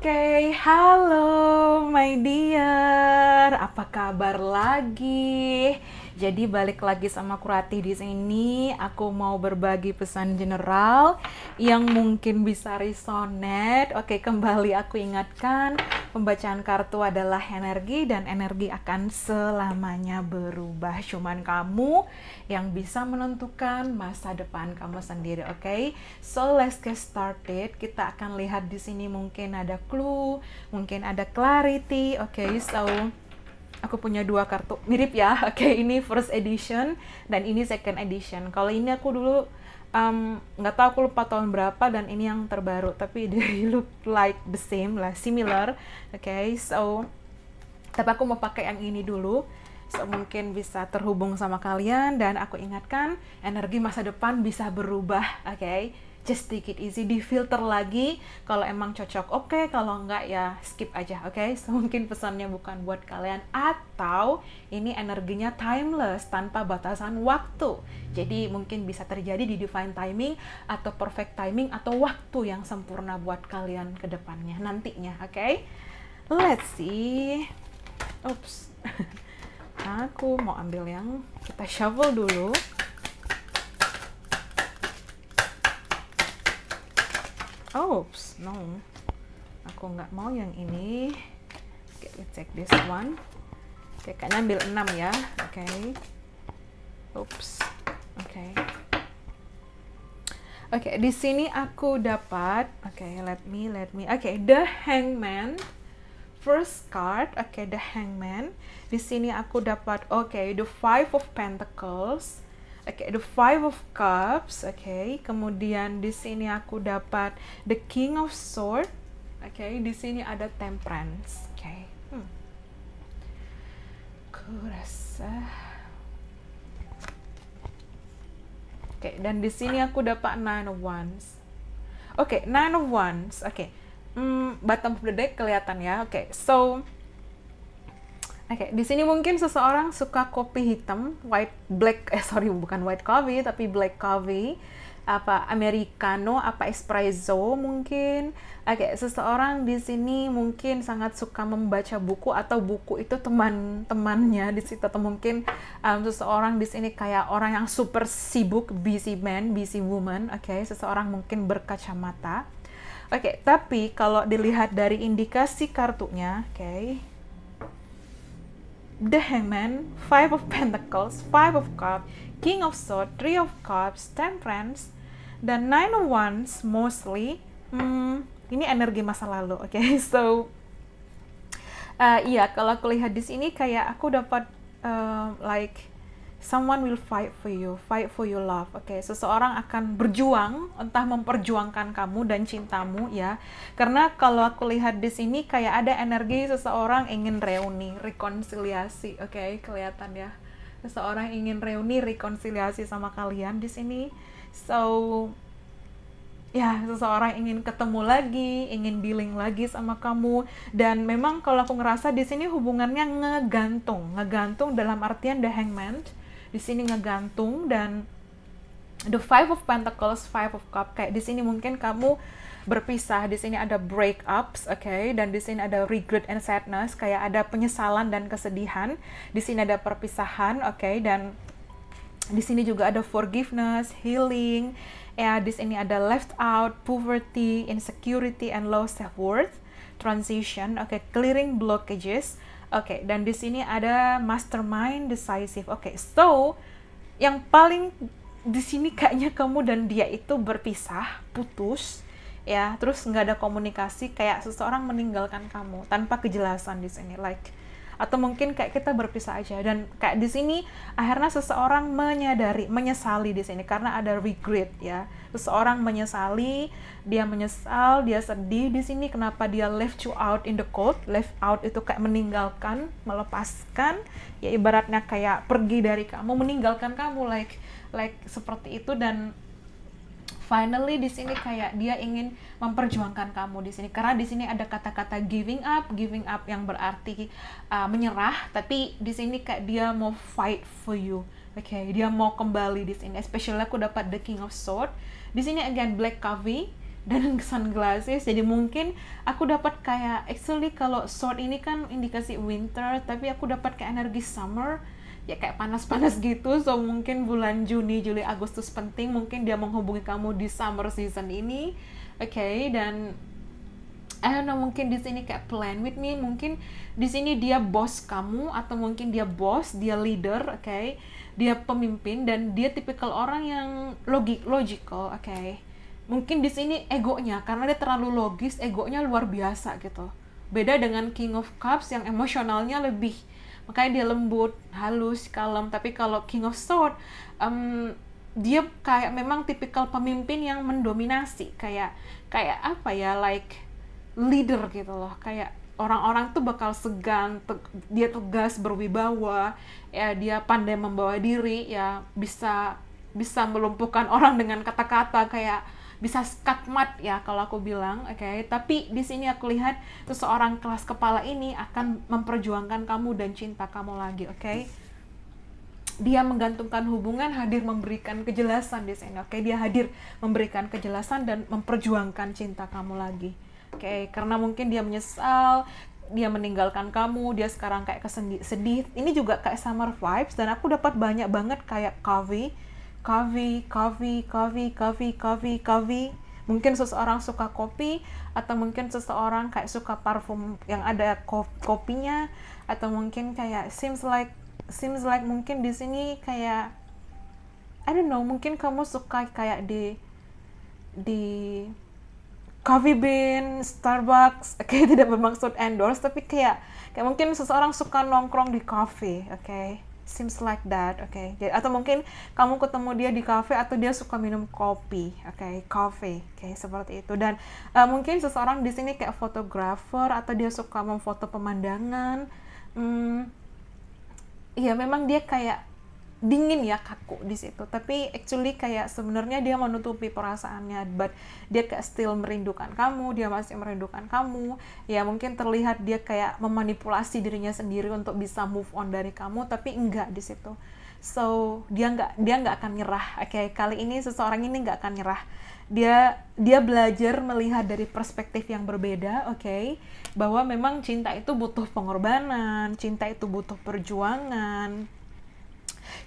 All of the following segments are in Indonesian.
okay, halo my dear. Apa kabar lagi? Jadi balik lagi sama Kurati di sini. Aku mau berbagi pesan general yang mungkin bisa resonate. Oke, okay, kembali aku ingatkan pembacaan kartu adalah energi dan energi akan selamanya berubah. Cuman kamu yang bisa menentukan masa depan kamu sendiri, oke? Okay? So let's get started. Kita akan lihat di sini mungkin ada clue, mungkin ada clarity, oke? Okay? So aku punya dua kartu mirip ya. Oke, okay, ini first edition dan ini second edition. Kalau ini aku dulu nggak um, tahu aku lupa tahun berapa dan ini yang terbaru tapi they look like the same lah similar oke okay, so tapi aku mau pakai yang ini dulu so mungkin bisa terhubung sama kalian dan aku ingatkan energi masa depan bisa berubah oke okay? just take it easy filter lagi kalau emang cocok oke okay, kalau enggak ya skip aja oke okay? so, mungkin pesannya bukan buat kalian atau ini energinya timeless tanpa batasan waktu jadi mungkin bisa terjadi di divine timing atau perfect timing atau waktu yang sempurna buat kalian ke depannya nantinya oke okay? let's see oops aku mau ambil yang kita shuffle dulu oops no aku nggak mau yang ini okay, let's check this one oke okay, kayaknya ambil enam ya oke okay. oops oke okay. oke okay, di sini aku dapat oke okay, let me let me oke okay, the hangman first card, okay, the hangman. Di sini aku dapat, okay, the five of pentacles, Oke, okay, the Five of Cups, oke. Okay. Kemudian di sini aku dapat the King of Sword. Oke, okay. di sini ada Temperance. Oke. Okay. Hmm. Kurasa. Oke, okay, dan di sini aku dapat Nine of Wands. Oke, okay, Nine of Wands. Oke. Okay. Hmm, bottom of the deck kelihatan ya. Oke. Okay. So, Oke, okay, di sini mungkin seseorang suka kopi hitam, white black eh sorry bukan white coffee tapi black coffee, apa americano, apa espresso mungkin. Oke, okay, seseorang di sini mungkin sangat suka membaca buku atau buku itu teman-temannya di situ atau mungkin um, seseorang di sini kayak orang yang super sibuk, busy man, busy woman. Oke, okay, seseorang mungkin berkacamata. Oke, okay, tapi kalau dilihat dari indikasi kartunya, oke. Okay, the Hangman, Five of Pentacles, Five of Cups, King of Swords, Three of Cups, Temperance, dan Nine of Wands mostly. Hmm, ini energi masa lalu, oke? Okay? So, uh, iya kalau aku lihat di sini kayak aku dapat uh, like someone will fight for you, fight for your love. Oke, okay? seseorang akan berjuang, entah memperjuangkan kamu dan cintamu ya. Karena kalau aku lihat di sini kayak ada energi seseorang ingin reuni, rekonsiliasi. Oke, okay? kelihatan ya. Seseorang ingin reuni, rekonsiliasi sama kalian di sini. So ya seseorang ingin ketemu lagi, ingin dealing lagi sama kamu dan memang kalau aku ngerasa di sini hubungannya ngegantung, ngegantung dalam artian the hangman di sini ngegantung dan the five of pentacles five of cup kayak di sini mungkin kamu berpisah di sini ada breakups oke okay? dan di sini ada regret and sadness kayak ada penyesalan dan kesedihan di sini ada perpisahan oke okay? dan di sini juga ada forgiveness healing ya di sini ada left out poverty insecurity and low self worth transition, oke, okay, clearing blockages, oke, okay, dan di sini ada mastermind decisive, oke, okay, so yang paling di sini kayaknya kamu dan dia itu berpisah, putus, ya, terus nggak ada komunikasi, kayak seseorang meninggalkan kamu tanpa kejelasan di sini, like atau mungkin kayak kita berpisah aja dan kayak di sini akhirnya seseorang menyadari menyesali di sini karena ada regret ya seseorang menyesali dia menyesal dia sedih di sini kenapa dia left you out in the cold left out itu kayak meninggalkan melepaskan ya ibaratnya kayak pergi dari kamu meninggalkan kamu like like seperti itu dan finally di sini kayak dia ingin memperjuangkan kamu di sini karena di sini ada kata-kata giving up giving up yang berarti uh, menyerah tapi di sini kayak dia mau fight for you oke okay, dia mau kembali di sini especially aku dapat the king of sword di sini again black coffee dan sunglasses jadi mungkin aku dapat kayak actually kalau sword ini kan indikasi winter tapi aku dapat kayak energi summer ya kayak panas-panas gitu so mungkin bulan Juni Juli Agustus penting mungkin dia menghubungi kamu di summer season ini oke okay, dan eh don't mungkin di sini kayak plan with me mungkin di sini dia bos kamu atau mungkin dia bos dia leader oke okay? dia pemimpin dan dia tipikal orang yang logik logical oke okay? mungkin di sini egonya karena dia terlalu logis egonya luar biasa gitu beda dengan King of Cups yang emosionalnya lebih makanya dia lembut halus kalem tapi kalau King of Sword um, dia kayak memang tipikal pemimpin yang mendominasi kayak kayak apa ya like leader gitu loh kayak orang-orang tuh bakal segan te dia tegas berwibawa ya dia pandai membawa diri ya bisa bisa melumpuhkan orang dengan kata-kata kayak bisa skakmat ya kalau aku bilang oke okay? tapi di sini aku lihat seseorang kelas kepala ini akan memperjuangkan kamu dan cinta kamu lagi oke okay? dia menggantungkan hubungan hadir memberikan kejelasan di sini oke okay? dia hadir memberikan kejelasan dan memperjuangkan cinta kamu lagi oke okay? karena mungkin dia menyesal dia meninggalkan kamu, dia sekarang kayak kesedih. Sedih. Ini juga kayak summer vibes dan aku dapat banyak banget kayak Kavi kavi, kavi, kavi, kavi, kavi, kavi. Mungkin seseorang suka kopi, atau mungkin seseorang kayak suka parfum yang ada kopinya, atau mungkin kayak seems like seems like mungkin di sini kayak I don't know, mungkin kamu suka kayak di di coffee bean, Starbucks, oke okay, tidak bermaksud endorse tapi kayak kayak mungkin seseorang suka nongkrong di coffee, oke. Okay? seems like that, oke. Okay? Jadi, atau mungkin kamu ketemu dia di kafe atau dia suka minum kopi, oke, okay? coffee, oke, okay? seperti itu. Dan uh, mungkin seseorang di sini kayak fotografer atau dia suka memfoto pemandangan. Hmm, ya memang dia kayak dingin ya kaku di situ tapi actually kayak sebenarnya dia menutupi perasaannya but dia kayak still merindukan kamu dia masih merindukan kamu ya mungkin terlihat dia kayak memanipulasi dirinya sendiri untuk bisa move on dari kamu tapi enggak di situ so dia nggak dia nggak akan nyerah oke okay, kali ini seseorang ini nggak akan nyerah dia dia belajar melihat dari perspektif yang berbeda, oke, okay? bahwa memang cinta itu butuh pengorbanan, cinta itu butuh perjuangan,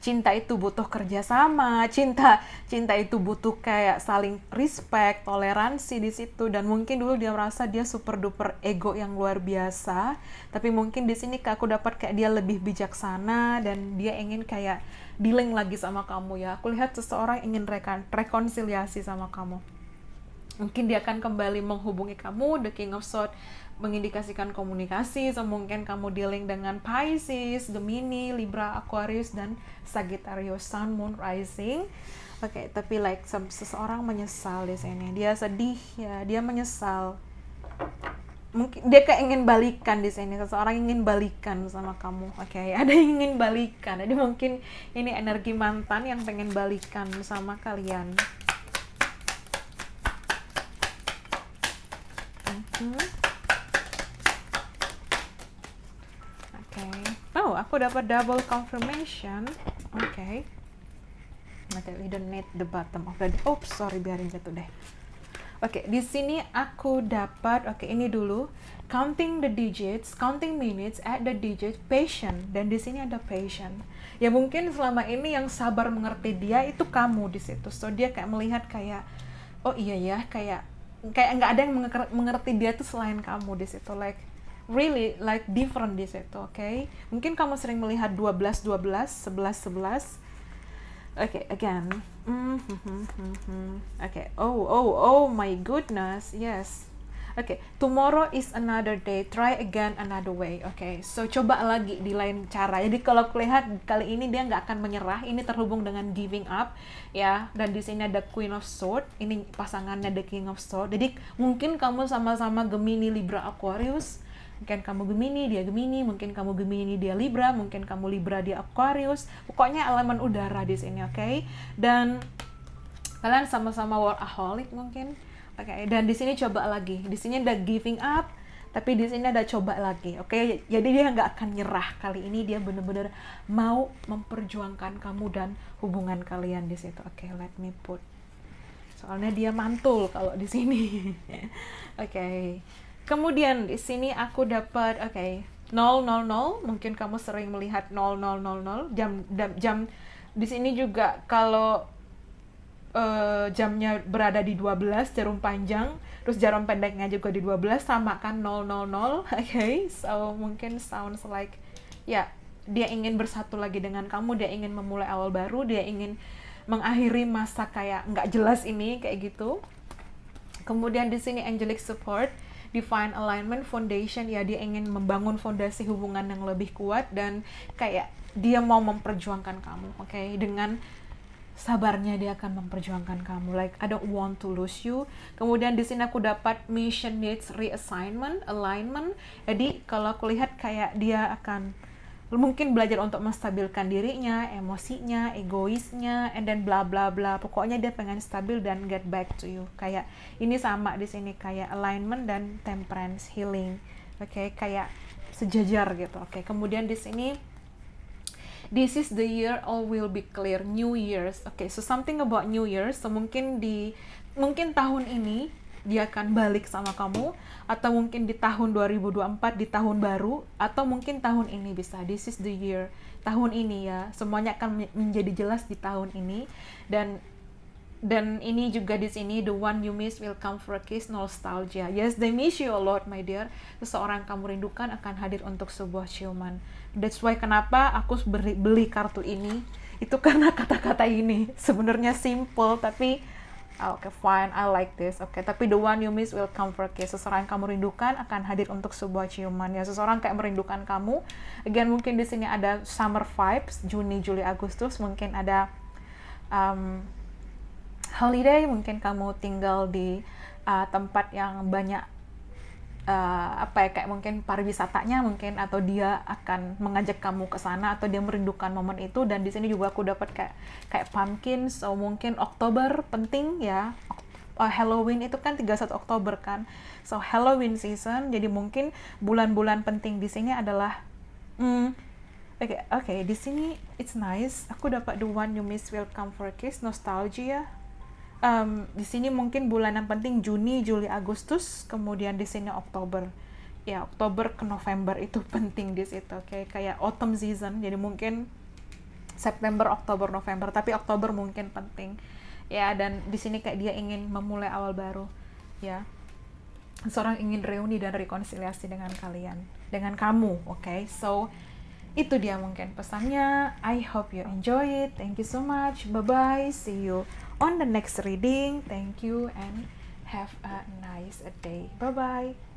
cinta itu butuh kerjasama cinta cinta itu butuh kayak saling respect toleransi di situ dan mungkin dulu dia merasa dia super duper ego yang luar biasa tapi mungkin di sini aku dapat kayak dia lebih bijaksana dan dia ingin kayak dealing lagi sama kamu ya aku lihat seseorang ingin rekan rekonsiliasi sama kamu mungkin dia akan kembali menghubungi kamu the king of swords mengindikasikan komunikasi so mungkin kamu dealing dengan Pisces, Gemini, Libra, Aquarius dan Sagittarius Sun Moon Rising. Oke, okay, tapi like seseorang menyesal di sini. Dia sedih ya, dia menyesal. Mungkin dia kayak ingin balikan di sini. Seseorang ingin balikan sama kamu. Oke, okay, ada yang ingin balikan. Jadi mungkin ini energi mantan yang pengen balikan sama kalian. Mm -hmm. oh aku dapat double confirmation oke okay. okay. we don't need the bottom of the oops sorry biarin jatuh deh Oke, okay, di sini aku dapat, oke okay, ini dulu, counting the digits, counting minutes at the digit, patient. Dan di sini ada patient. Ya mungkin selama ini yang sabar mengerti dia itu kamu di situ. So dia kayak melihat kayak, oh iya ya, kayak kayak nggak ada yang mengerti dia tuh selain kamu di situ. Like really like different di situ, oke? Okay? Mungkin kamu sering melihat 12 12, 11 11. Oke, okay, again. Oke. Mm-hmm, mm-hmm, okay. Oh, oh, oh my goodness. Yes. Oke, okay. tomorrow is another day. Try again another way. Oke, okay. so coba lagi di lain cara. Jadi kalau kulihat kali ini dia nggak akan menyerah. Ini terhubung dengan giving up, ya. Dan di sini ada Queen of Sword. Ini pasangannya the King of Sword. Jadi mungkin kamu sama-sama Gemini, Libra, Aquarius mungkin kamu Gemini dia Gemini mungkin kamu Gemini dia Libra mungkin kamu Libra dia Aquarius pokoknya elemen udara di sini oke okay? dan kalian sama-sama workaholic mungkin oke okay? dan di sini coba lagi di sini ada giving up tapi di sini ada coba lagi oke okay? jadi dia nggak akan nyerah kali ini dia bener-bener mau memperjuangkan kamu dan hubungan kalian di situ oke okay, let me put soalnya dia mantul kalau di sini oke okay. Kemudian di sini aku dapat oke okay, 000 mungkin kamu sering melihat 0000 jam jam, jam di sini juga kalau uh, jamnya berada di 12 jarum panjang terus jarum pendeknya juga di 12 sama kan 000 oke okay? so mungkin sounds like ya yeah, dia ingin bersatu lagi dengan kamu dia ingin memulai awal baru dia ingin mengakhiri masa kayak nggak jelas ini kayak gitu kemudian di sini angelic support Define alignment foundation ya dia ingin membangun fondasi hubungan yang lebih kuat dan kayak dia mau memperjuangkan kamu oke okay? dengan sabarnya dia akan memperjuangkan kamu like I don't want to lose you kemudian di sini aku dapat mission needs reassignment alignment jadi kalau aku lihat kayak dia akan mungkin belajar untuk menstabilkan dirinya, emosinya, egoisnya, and then bla bla bla. Pokoknya dia pengen stabil dan get back to you. Kayak ini sama di sini kayak alignment dan temperance healing. Oke, okay, kayak sejajar gitu. Oke, okay. kemudian di sini This is the year all will be clear. New Year's. Oke, okay, so something about New Year's. So mungkin di mungkin tahun ini dia akan balik sama kamu atau mungkin di tahun 2024 di tahun baru atau mungkin tahun ini bisa this is the year tahun ini ya semuanya akan menjadi jelas di tahun ini dan dan ini juga di sini the one you miss will come for a kiss nostalgia yes they miss you a lot my dear seseorang kamu rindukan akan hadir untuk sebuah ciuman that's why kenapa aku beli, beli kartu ini itu karena kata-kata ini sebenarnya simple tapi Ah, oke okay, fine, I like this, oke. Okay. Tapi the one you miss will come for a kiss. Seseorang yang kamu rindukan akan hadir untuk sebuah ciuman. Ya, seseorang kayak merindukan kamu. Again, mungkin di sini ada summer vibes, Juni, Juli, Agustus. Mungkin ada um, holiday, mungkin kamu tinggal di uh, tempat yang banyak uh, apa ya kayak mungkin pariwisatanya mungkin atau dia akan mengajak kamu ke sana atau dia merindukan momen itu dan di sini juga aku dapat kayak kayak pumpkin so mungkin Oktober penting ya oh, Halloween itu kan 31 Oktober kan so Halloween season jadi mungkin bulan-bulan penting di sini adalah mm, Oke, okay, oke. Okay, di sini it's nice. Aku dapat the one you miss will come for kiss nostalgia um, di sini mungkin bulanan penting Juni, Juli, Agustus, kemudian di sini Oktober. Ya, Oktober ke November itu penting di situ. Kayak kayak autumn season. Jadi mungkin September, Oktober, November, tapi Oktober mungkin penting. Ya, dan di sini kayak dia ingin memulai awal baru, ya. Seorang ingin reuni dan rekonsiliasi dengan kalian, dengan kamu, oke? Okay? So, itu dia mungkin pesannya. I hope you enjoy it. Thank you so much. Bye bye. See you on the next reading. Thank you and have a nice day. Bye bye.